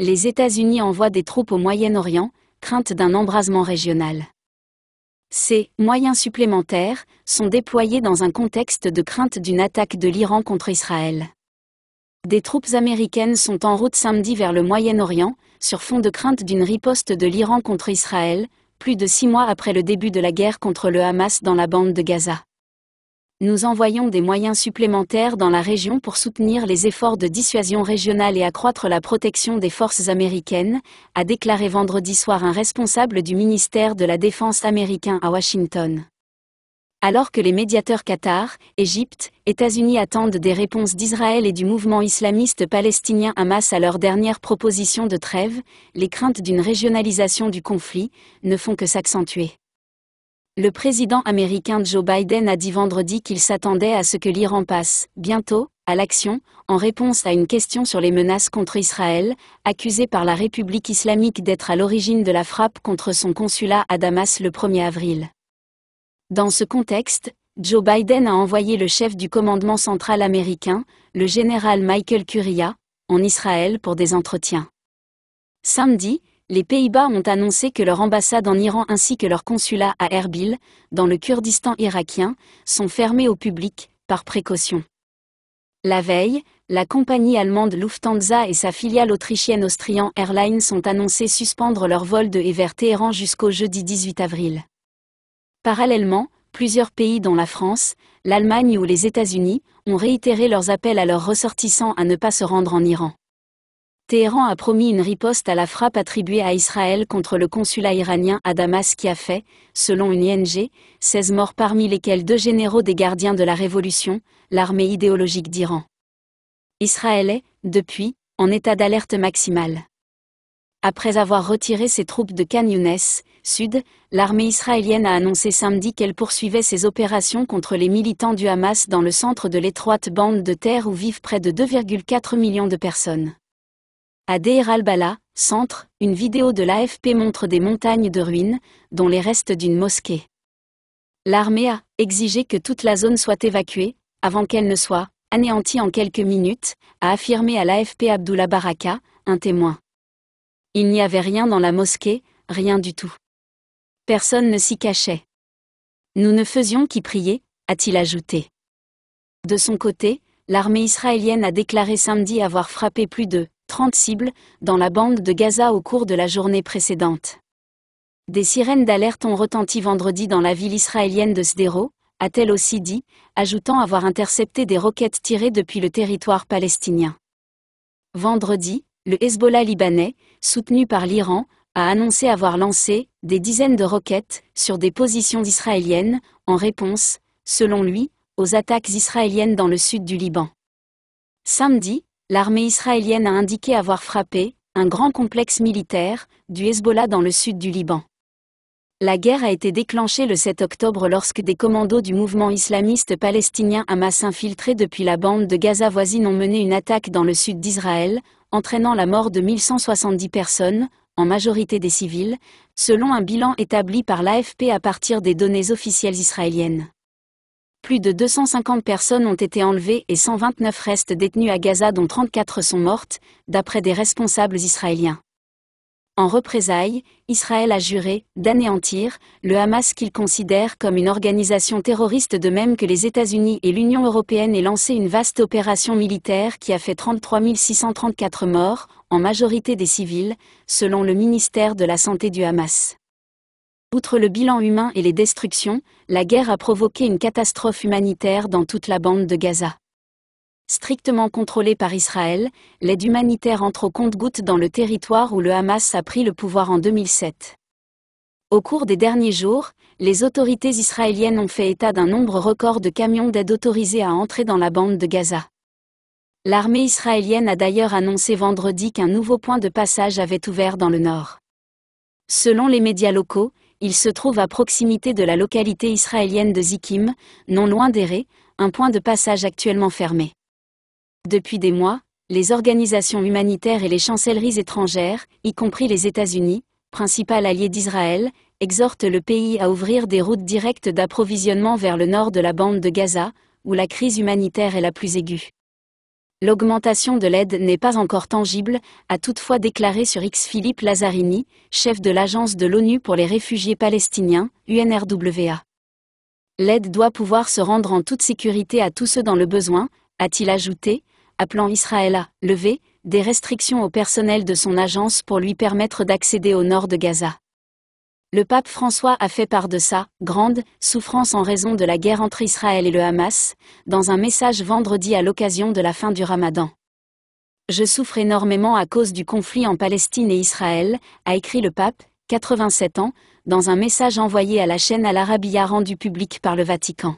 Les États-Unis envoient des troupes au Moyen-Orient, crainte d'un embrasement régional. Ces moyens supplémentaires sont déployés dans un contexte de crainte d'une attaque de l'Iran contre Israël. Des troupes américaines sont en route samedi vers le Moyen-Orient, sur fond de crainte d'une riposte de l'Iran contre Israël, plus de six mois après le début de la guerre contre le Hamas dans la bande de Gaza nous envoyons des moyens supplémentaires dans la région pour soutenir les efforts de dissuasion régionale et accroître la protection des forces américaines, a déclaré vendredi soir un responsable du ministère de la Défense américain à Washington. Alors que les médiateurs Qatar, Égypte, États-Unis attendent des réponses d'Israël et du mouvement islamiste palestinien Hamas à leur dernière proposition de trêve, les craintes d'une régionalisation du conflit ne font que s'accentuer. Le président américain Joe Biden a dit vendredi qu'il s'attendait à ce que l'Iran passe, bientôt, à l'action, en réponse à une question sur les menaces contre Israël, accusée par la République islamique d'être à l'origine de la frappe contre son consulat à Damas le 1er avril. Dans ce contexte, Joe Biden a envoyé le chef du commandement central américain, le général Michael Curia, en Israël pour des entretiens. Samedi, les Pays-Bas ont annoncé que leur ambassade en Iran ainsi que leur consulat à Erbil, dans le Kurdistan irakien, sont fermés au public, par précaution. La veille, la compagnie allemande Lufthansa et sa filiale autrichienne Austrian Airlines ont annoncé suspendre leur vol de et vers Téhéran jusqu'au jeudi 18 avril. Parallèlement, plusieurs pays dont la France, l'Allemagne ou les États-Unis ont réitéré leurs appels à leurs ressortissants à ne pas se rendre en Iran. Téhéran a promis une riposte à la frappe attribuée à Israël contre le consulat iranien à Damas qui a fait, selon une ING, 16 morts parmi lesquels deux généraux des gardiens de la Révolution, l'armée idéologique d'Iran. Israël est, depuis, en état d'alerte maximale. Après avoir retiré ses troupes de Khan sud, l'armée israélienne a annoncé samedi qu'elle poursuivait ses opérations contre les militants du Hamas dans le centre de l'étroite bande de terre où vivent près de 2,4 millions de personnes. À Deir al-Bala, centre, une vidéo de l'AFP montre des montagnes de ruines, dont les restes d'une mosquée. L'armée a exigé que toute la zone soit évacuée, avant qu'elle ne soit anéantie en quelques minutes, a affirmé à l'AFP Abdullah Baraka, un témoin. Il n'y avait rien dans la mosquée, rien du tout. Personne ne s'y cachait. Nous ne faisions qu'y prier, a-t-il ajouté. De son côté, l'armée israélienne a déclaré samedi avoir frappé plus de 30 cibles dans la bande de Gaza au cours de la journée précédente. Des sirènes d'alerte ont retenti vendredi dans la ville israélienne de Sderot, a-t-elle aussi dit, ajoutant avoir intercepté des roquettes tirées depuis le territoire palestinien. Vendredi, le Hezbollah libanais, soutenu par l'Iran, a annoncé avoir lancé des dizaines de roquettes sur des positions israéliennes en réponse, selon lui, aux attaques israéliennes dans le sud du Liban. Samedi, L'armée israélienne a indiqué avoir frappé un grand complexe militaire du Hezbollah dans le sud du Liban. La guerre a été déclenchée le 7 octobre lorsque des commandos du mouvement islamiste palestinien Hamas infiltrés depuis la bande de Gaza voisine ont mené une attaque dans le sud d'Israël, entraînant la mort de 1170 personnes, en majorité des civils, selon un bilan établi par l'AFP à partir des données officielles israéliennes. Plus de 250 personnes ont été enlevées et 129 restent détenues à Gaza dont 34 sont mortes, d'après des responsables israéliens. En représailles, Israël a juré d'anéantir le Hamas qu'il considère comme une organisation terroriste de même que les États-Unis et l'Union européenne et lancé une vaste opération militaire qui a fait 33 634 morts, en majorité des civils, selon le ministère de la Santé du Hamas. Outre le bilan humain et les destructions, la guerre a provoqué une catastrophe humanitaire dans toute la bande de Gaza. Strictement contrôlée par Israël, l'aide humanitaire entre au compte goutte dans le territoire où le Hamas a pris le pouvoir en 2007. Au cours des derniers jours, les autorités israéliennes ont fait état d'un nombre record de camions d'aide autorisés à entrer dans la bande de Gaza. L'armée israélienne a d'ailleurs annoncé vendredi qu'un nouveau point de passage avait ouvert dans le nord. Selon les médias locaux, il se trouve à proximité de la localité israélienne de Zikim, non loin d'Éré, un point de passage actuellement fermé. Depuis des mois, les organisations humanitaires et les chancelleries étrangères, y compris les États-Unis, principal allié d'Israël, exhortent le pays à ouvrir des routes directes d'approvisionnement vers le nord de la bande de Gaza, où la crise humanitaire est la plus aiguë. L'augmentation de l'aide n'est pas encore tangible, a toutefois déclaré sur X Philippe Lazzarini, chef de l'Agence de l'ONU pour les réfugiés palestiniens, UNRWA. L'aide doit pouvoir se rendre en toute sécurité à tous ceux dans le besoin, a-t-il ajouté, appelant Israël à lever des restrictions au personnel de son agence pour lui permettre d'accéder au nord de Gaza. Le pape François a fait part de sa grande souffrance en raison de la guerre entre Israël et le Hamas, dans un message vendredi à l'occasion de la fin du Ramadan. Je souffre énormément à cause du conflit en Palestine et Israël, a écrit le pape, 87 ans, dans un message envoyé à la chaîne Al Arabiya rendu public par le Vatican.